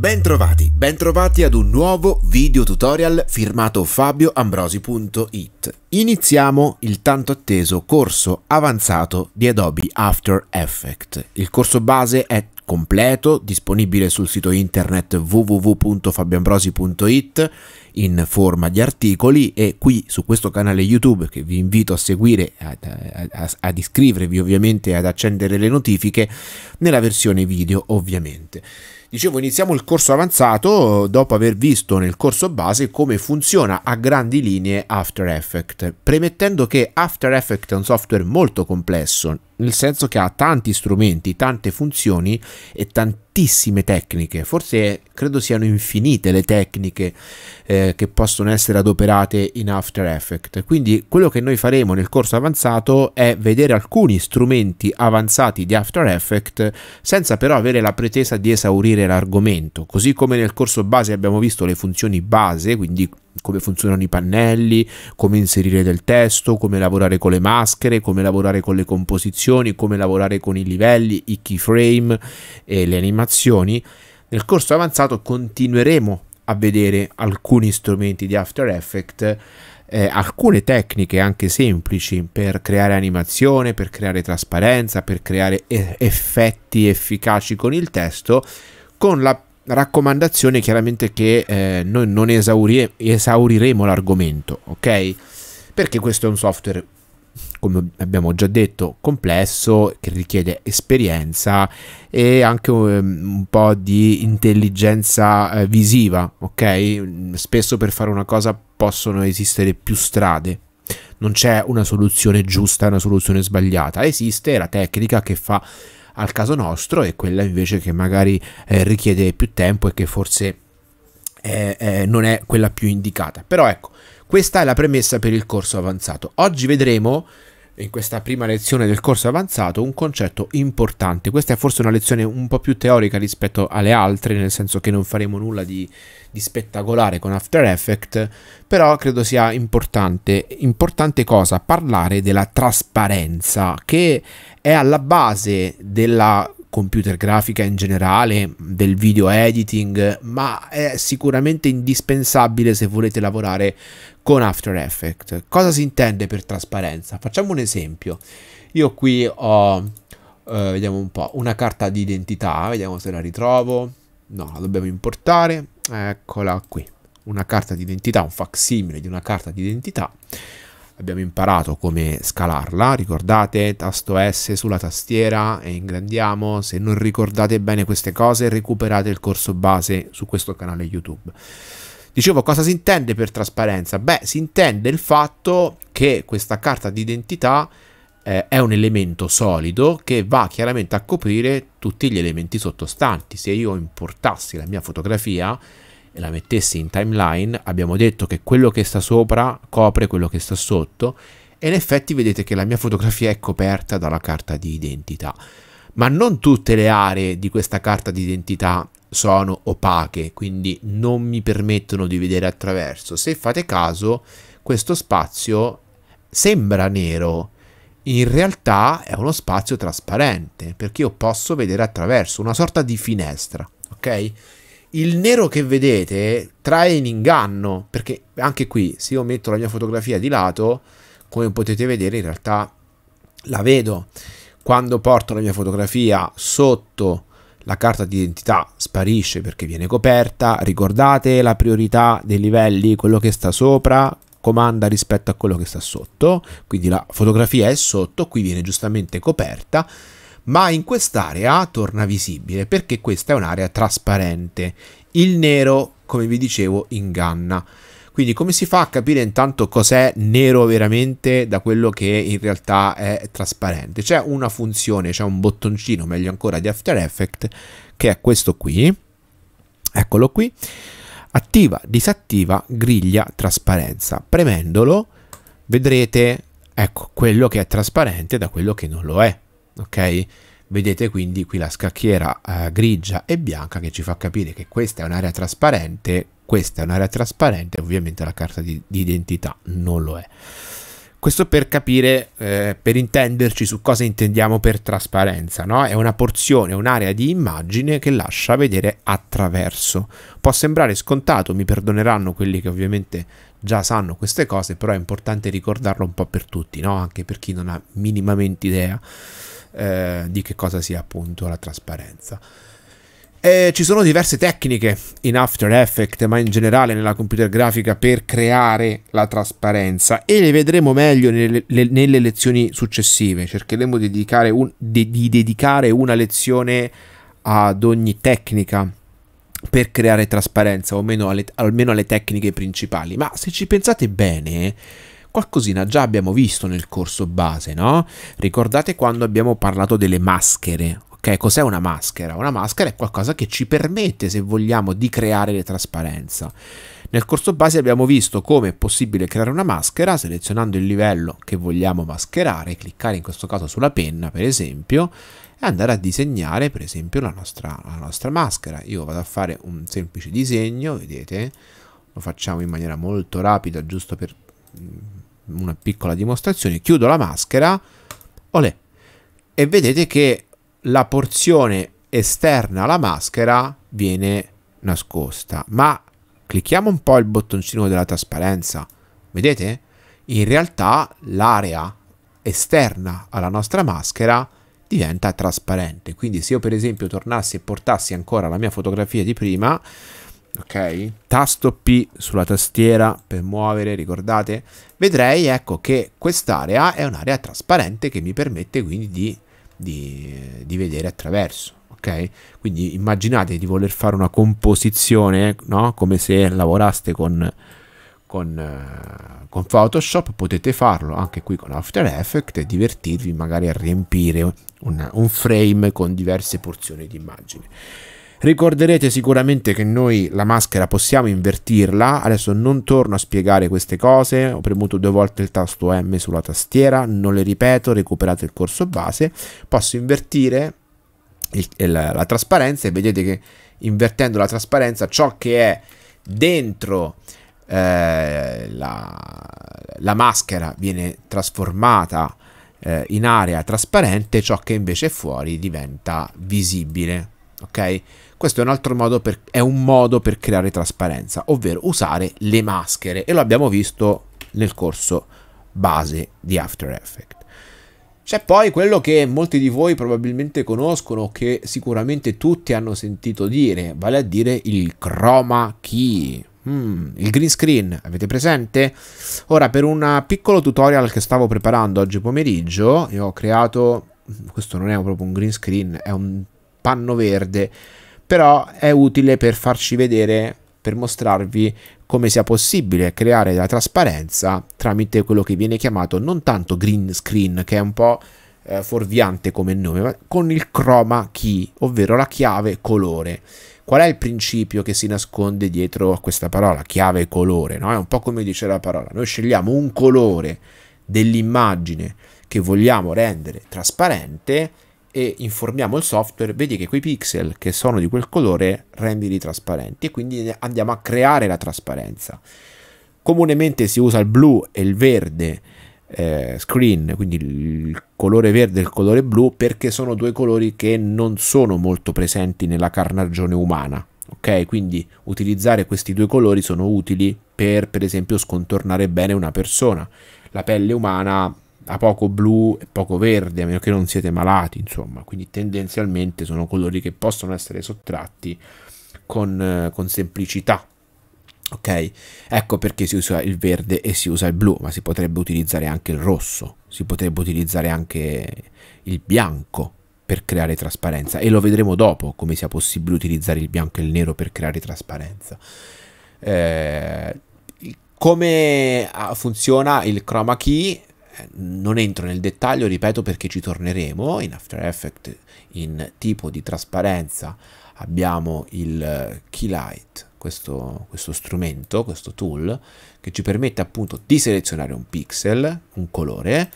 Bentrovati, bentrovati ad un nuovo video tutorial firmato fabioambrosi.it. Iniziamo il tanto atteso corso avanzato di Adobe After Effects. Il corso base è completo, disponibile sul sito internet www.fabioambrosi.it in forma di articoli e qui su questo canale YouTube che vi invito a seguire, ad, ad, ad iscrivervi ovviamente e ad accendere le notifiche nella versione video ovviamente. Dicevo, iniziamo il corso avanzato dopo aver visto nel corso base come funziona a grandi linee After Effects, premettendo che After Effects è un software molto complesso, nel senso che ha tanti strumenti, tante funzioni e tanti tantissime tecniche, forse credo siano infinite le tecniche eh, che possono essere adoperate in After Effects. Quindi quello che noi faremo nel corso avanzato è vedere alcuni strumenti avanzati di After Effects senza però avere la pretesa di esaurire l'argomento, così come nel corso base abbiamo visto le funzioni base, quindi come funzionano i pannelli, come inserire del testo, come lavorare con le maschere, come lavorare con le composizioni, come lavorare con i livelli, i keyframe e le animazioni. Nel corso avanzato continueremo a vedere alcuni strumenti di After Effects eh, alcune tecniche anche semplici per creare animazione, per creare trasparenza, per creare effetti efficaci con il testo, con la raccomandazione chiaramente che eh, noi non esauri esauriremo l'argomento, ok? Perché questo è un software, come abbiamo già detto, complesso, che richiede esperienza e anche um, un po' di intelligenza eh, visiva, ok? Spesso per fare una cosa possono esistere più strade, non c'è una soluzione giusta, una soluzione sbagliata, esiste la tecnica che fa al caso nostro e quella invece che magari eh, richiede più tempo e che forse eh, eh, non è quella più indicata. Però ecco, questa è la premessa per il corso avanzato. Oggi vedremo in questa prima lezione del corso avanzato un concetto importante. Questa è forse una lezione un po' più teorica rispetto alle altre, nel senso che non faremo nulla di, di spettacolare con After Effects, però credo sia importante. Importante cosa? Parlare della trasparenza, che è alla base della computer grafica in generale, del video editing, ma è sicuramente indispensabile se volete lavorare con After Effects. Cosa si intende per trasparenza? Facciamo un esempio. Io qui ho, eh, vediamo un po', una carta d'identità, vediamo se la ritrovo. No, la dobbiamo importare. Eccola qui, una carta d'identità, un facsimile di una carta d'identità abbiamo imparato come scalarla, ricordate tasto S sulla tastiera e ingrandiamo, se non ricordate bene queste cose recuperate il corso base su questo canale YouTube. Dicevo, cosa si intende per trasparenza? Beh, si intende il fatto che questa carta d'identità eh, è un elemento solido che va chiaramente a coprire tutti gli elementi sottostanti. Se io importassi la mia fotografia, e la mettessi in timeline, abbiamo detto che quello che sta sopra copre quello che sta sotto e in effetti vedete che la mia fotografia è coperta dalla carta di identità. Ma non tutte le aree di questa carta di identità sono opache, quindi non mi permettono di vedere attraverso. Se fate caso, questo spazio sembra nero, in realtà è uno spazio trasparente, perché io posso vedere attraverso, una sorta di finestra, ok? Il nero che vedete trae in inganno, perché anche qui se io metto la mia fotografia di lato, come potete vedere in realtà la vedo. Quando porto la mia fotografia sotto la carta d'identità sparisce perché viene coperta, ricordate la priorità dei livelli, quello che sta sopra comanda rispetto a quello che sta sotto, quindi la fotografia è sotto, qui viene giustamente coperta ma in quest'area torna visibile perché questa è un'area trasparente. Il nero, come vi dicevo, inganna. Quindi come si fa a capire intanto cos'è nero veramente da quello che in realtà è trasparente? C'è una funzione, c'è un bottoncino, meglio ancora, di After Effects, che è questo qui. Eccolo qui. Attiva, disattiva, griglia, trasparenza. Premendolo vedrete, ecco, quello che è trasparente da quello che non lo è ok? Vedete quindi qui la scacchiera eh, grigia e bianca che ci fa capire che questa è un'area trasparente, questa è un'area trasparente, ovviamente la carta di, di, identità non lo è. Questo per capire, eh, per intenderci su cosa intendiamo per trasparenza, no? È una porzione, un'area di immagine che lascia vedere attraverso. Può sembrare scontato, mi perdoneranno quelli che ovviamente già sanno queste cose, però è importante ricordarlo un po' per tutti, no? Anche per chi non ha minimamente idea. Eh, di che cosa sia appunto la trasparenza. E ci sono diverse tecniche in After Effects, ma in generale nella computer grafica per creare la trasparenza e le vedremo meglio nelle, nelle lezioni successive. Cercheremo di dedicare, un, di dedicare una lezione ad ogni tecnica per creare trasparenza, o meno alle, almeno alle tecniche principali. Ma se ci pensate bene, qualcosina già abbiamo visto nel corso base, no? Ricordate quando abbiamo parlato delle maschere, ok? Cos'è una maschera? Una maschera è qualcosa che ci permette, se vogliamo, di creare trasparenza. Nel corso base abbiamo visto come è possibile creare una maschera selezionando il livello che vogliamo mascherare, cliccare in questo caso sulla penna per esempio e andare a disegnare per esempio la nostra, la nostra maschera. Io vado a fare un semplice disegno, vedete, lo facciamo in maniera molto rapida giusto per una piccola dimostrazione, chiudo la maschera, olè, e vedete che la porzione esterna alla maschera viene nascosta, ma clicchiamo un po' il bottoncino della trasparenza, vedete? In realtà l'area esterna alla nostra maschera diventa trasparente, quindi se io per esempio tornassi e portassi ancora la mia fotografia di prima, ok? Tasto P sulla tastiera per muovere, ricordate? Vedrei, ecco, che quest'area è un'area trasparente che mi permette quindi di, di, di, vedere attraverso, ok? Quindi immaginate di voler fare una composizione, no? Come se lavoraste con, con, eh, con Photoshop, potete farlo anche qui con After Effects e divertirvi magari a riempire un, un frame con diverse porzioni di immagine. Ricorderete sicuramente che noi la maschera possiamo invertirla, adesso non torno a spiegare queste cose, ho premuto due volte il tasto M sulla tastiera, non le ripeto, recuperate il corso base, posso invertire il, il, la trasparenza e vedete che invertendo la trasparenza ciò che è dentro eh, la, la, maschera viene trasformata eh, in area trasparente, ciò che invece è fuori diventa visibile ok? Questo è un altro modo per, è un modo per creare trasparenza, ovvero usare le maschere e lo abbiamo visto nel corso base di After Effects. C'è poi quello che molti di voi probabilmente conoscono, che sicuramente tutti hanno sentito dire, vale a dire il chroma key. Mm, il green screen, avete presente? Ora, per un piccolo tutorial che stavo preparando oggi pomeriggio, io ho creato... Questo non è proprio un green screen, è un panno verde, però è utile per farci vedere, per mostrarvi come sia possibile creare la trasparenza tramite quello che viene chiamato non tanto green screen, che è un po' eh, fuorviante come nome, ma con il chroma key, ovvero la chiave colore. Qual è il principio che si nasconde dietro a questa parola, chiave colore? No? È un po' come dice la parola, noi scegliamo un colore dell'immagine che vogliamo rendere trasparente e informiamo il software, vedi che quei pixel che sono di quel colore rendili trasparenti e quindi andiamo a creare la trasparenza. Comunemente si usa il blu e il verde eh, screen, quindi il colore verde e il colore blu, perché sono due colori che non sono molto presenti nella carnagione umana. Ok, quindi utilizzare questi due colori sono utili per, per esempio, scontornare bene una persona. La pelle umana ha poco blu e poco verde, a meno che non siete malati, insomma. Quindi tendenzialmente sono colori che possono essere sottratti con, eh, con semplicità. Ok? Ecco perché si usa il verde e si usa il blu, ma si potrebbe utilizzare anche il rosso, si potrebbe utilizzare anche il bianco per creare trasparenza e lo vedremo dopo come sia possibile utilizzare il bianco e il nero per creare trasparenza. Eh, come ah, funziona il chroma key? Eh, non entro nel dettaglio, ripeto perché ci torneremo in After Effects in tipo di trasparenza abbiamo il eh, key light questo, questo, strumento, questo tool che ci permette appunto di selezionare un pixel, un colore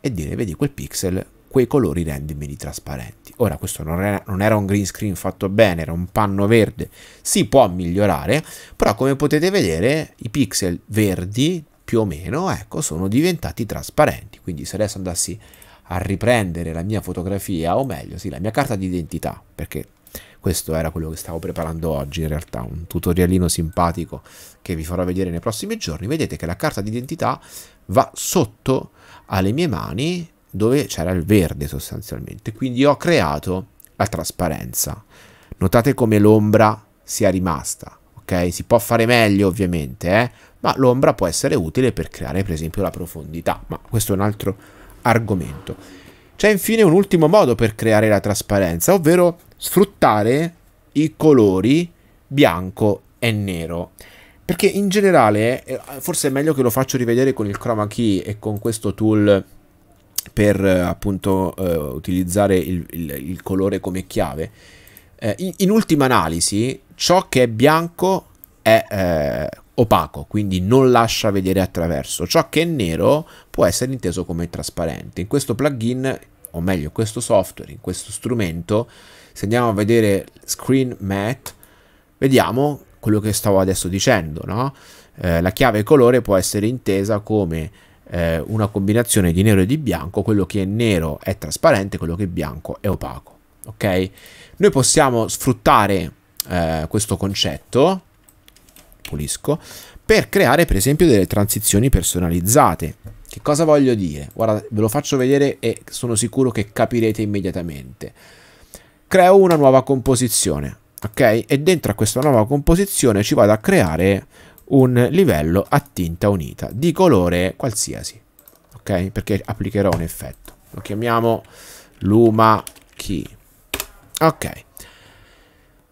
e dire vedi quel pixel, quei colori rendimeli trasparenti ora questo non era, non era un green screen fatto bene, era un panno verde si può migliorare, però come potete vedere i pixel verdi più o meno, ecco, sono diventati trasparenti. Quindi se adesso andassi a riprendere la mia fotografia, o meglio, sì, la mia carta d'identità, perché questo era quello che stavo preparando oggi in realtà, un tutorialino simpatico che vi farò vedere nei prossimi giorni, vedete che la carta d'identità va sotto alle mie mani dove c'era il verde sostanzialmente, quindi ho creato la trasparenza. Notate come l'ombra sia rimasta, ok? Si può fare meglio ovviamente, eh? ma l'ombra può essere utile per creare per esempio la profondità, ma questo è un altro argomento. C'è infine un ultimo modo per creare la trasparenza, ovvero sfruttare i colori bianco e nero. Perché in generale, eh, forse è meglio che lo faccio rivedere con il chroma key e con questo tool per appunto eh, utilizzare il, il, il, colore come chiave. Eh, in, in, ultima analisi, ciò che è bianco è eh, opaco, quindi non lascia vedere attraverso. Ciò che è nero può essere inteso come trasparente. In questo plugin, o meglio in questo software, in questo strumento, se andiamo a vedere Screen Matte, vediamo quello che stavo adesso dicendo, no? eh, la chiave colore può essere intesa come eh, una combinazione di nero e di bianco, quello che è nero è trasparente, quello che è bianco è opaco. Ok? Noi possiamo sfruttare eh, questo concetto pulisco, per creare per esempio delle transizioni personalizzate. Che cosa voglio dire? Guarda, ve lo faccio vedere e sono sicuro che capirete immediatamente. Creo una nuova composizione, ok? E dentro a questa nuova composizione ci vado a creare un livello a tinta unita di colore qualsiasi, ok? Perché applicherò un effetto. Lo chiamiamo Luma Key. Ok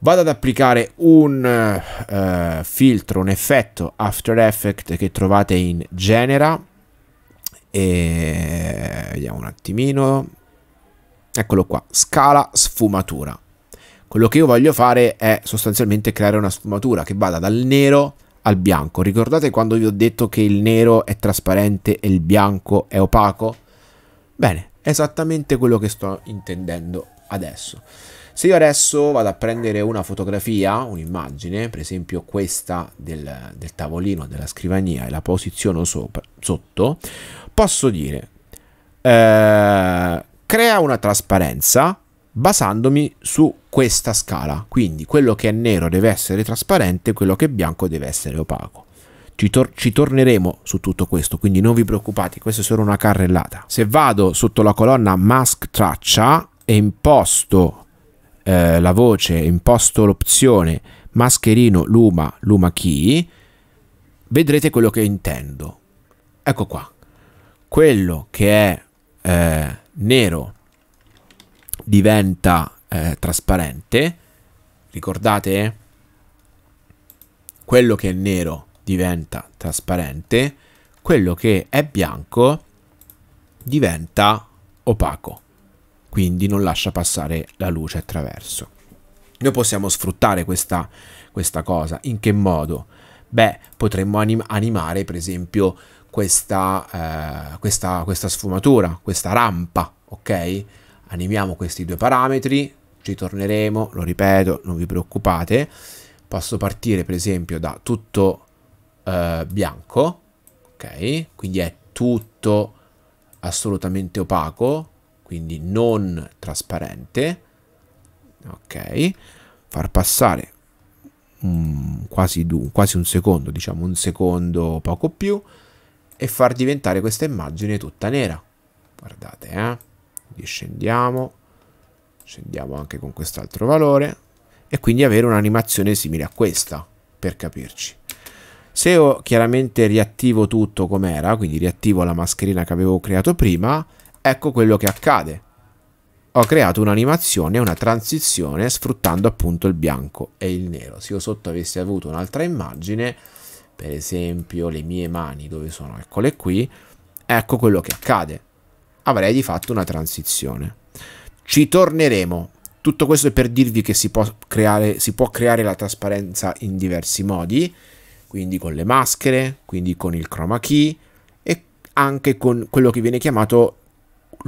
vado ad applicare un uh, filtro, un effetto After Effect che trovate in Genera e vediamo un attimino eccolo qua, scala sfumatura quello che io voglio fare è sostanzialmente creare una sfumatura che vada dal nero al bianco ricordate quando vi ho detto che il nero è trasparente e il bianco è opaco? bene, esattamente quello che sto intendendo adesso se io adesso vado a prendere una fotografia, un'immagine, per esempio questa del, del tavolino, della scrivania, e la posiziono sopra, sotto, posso dire eh, crea una trasparenza basandomi su questa scala. Quindi quello che è nero deve essere trasparente, quello che è bianco deve essere opaco. Ci, tor ci, torneremo su tutto questo, quindi non vi preoccupate, questa è solo una carrellata. Se vado sotto la colonna mask traccia e imposto eh, la voce, imposto l'opzione mascherino luma luma key, vedrete quello che intendo. Ecco qua. Quello che è eh, nero diventa eh, trasparente. Ricordate? Quello che è nero diventa trasparente. Quello che è bianco diventa opaco quindi non lascia passare la luce attraverso. Noi possiamo sfruttare questa, questa cosa, in che modo? Beh, potremmo anim animare per esempio questa, eh, questa, questa sfumatura, questa rampa, ok? Animiamo questi due parametri, ci torneremo, lo ripeto, non vi preoccupate. Posso partire per esempio da tutto eh, bianco, ok? Quindi è tutto assolutamente opaco, quindi non trasparente, ok, far passare um, quasi, quasi un secondo, diciamo un secondo poco più, e far diventare questa immagine tutta nera. Guardate, eh? Scendiamo, scendiamo anche con quest'altro valore, e quindi avere un'animazione simile a questa, per capirci. Se io chiaramente riattivo tutto com'era, quindi riattivo la mascherina che avevo creato prima, Ecco quello che accade. Ho creato un'animazione, una transizione sfruttando appunto il bianco e il nero. Se io sotto avessi avuto un'altra immagine, per esempio le mie mani dove sono, eccole qui, ecco quello che accade. Avrei di fatto una transizione. Ci torneremo. Tutto questo è per dirvi che si può creare, si può creare la trasparenza in diversi modi quindi con le maschere, quindi con il chroma key e anche con quello che viene chiamato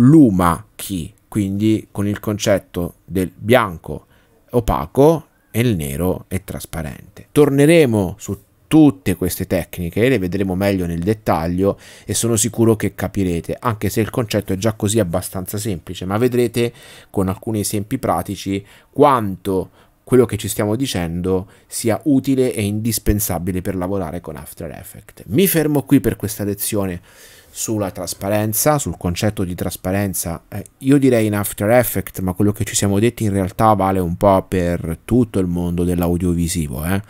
luma chi, quindi con il concetto del bianco opaco e il nero è trasparente. Torneremo su tutte queste tecniche, le vedremo meglio nel dettaglio e sono sicuro che capirete, anche se il concetto è già così abbastanza semplice, ma vedrete con alcuni esempi pratici quanto quello che ci stiamo dicendo sia utile e indispensabile per lavorare con After Effects. Mi fermo qui per questa lezione sulla trasparenza, sul concetto di trasparenza. Eh, io direi in After Effects, ma quello che ci siamo detti in realtà vale un po' per tutto il mondo dell'audiovisivo. Eh?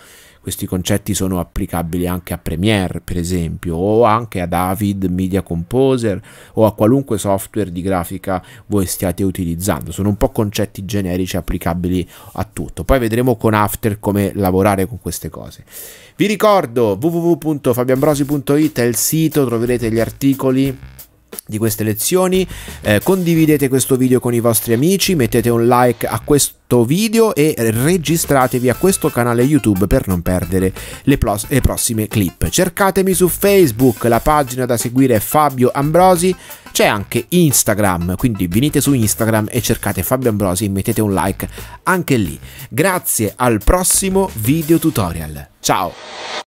questi concetti sono applicabili anche a Premiere, per esempio, o anche ad Avid Media Composer o a qualunque software di grafica voi stiate utilizzando. Sono un po' concetti generici applicabili a tutto. Poi vedremo con After come lavorare con queste cose. Vi ricordo www.fabianbrosi.it è il sito, troverete gli articoli di queste lezioni, eh, condividete questo video con i vostri amici, mettete un like a questo video e registratevi a questo canale YouTube per non perdere le, plos- le prossime clip. Cercatemi su Facebook, la pagina da seguire è Fabio Ambrosi, c'è anche Instagram, quindi venite su Instagram e cercate Fabio Ambrosi e mettete un like anche lì. Grazie al prossimo video tutorial. Ciao!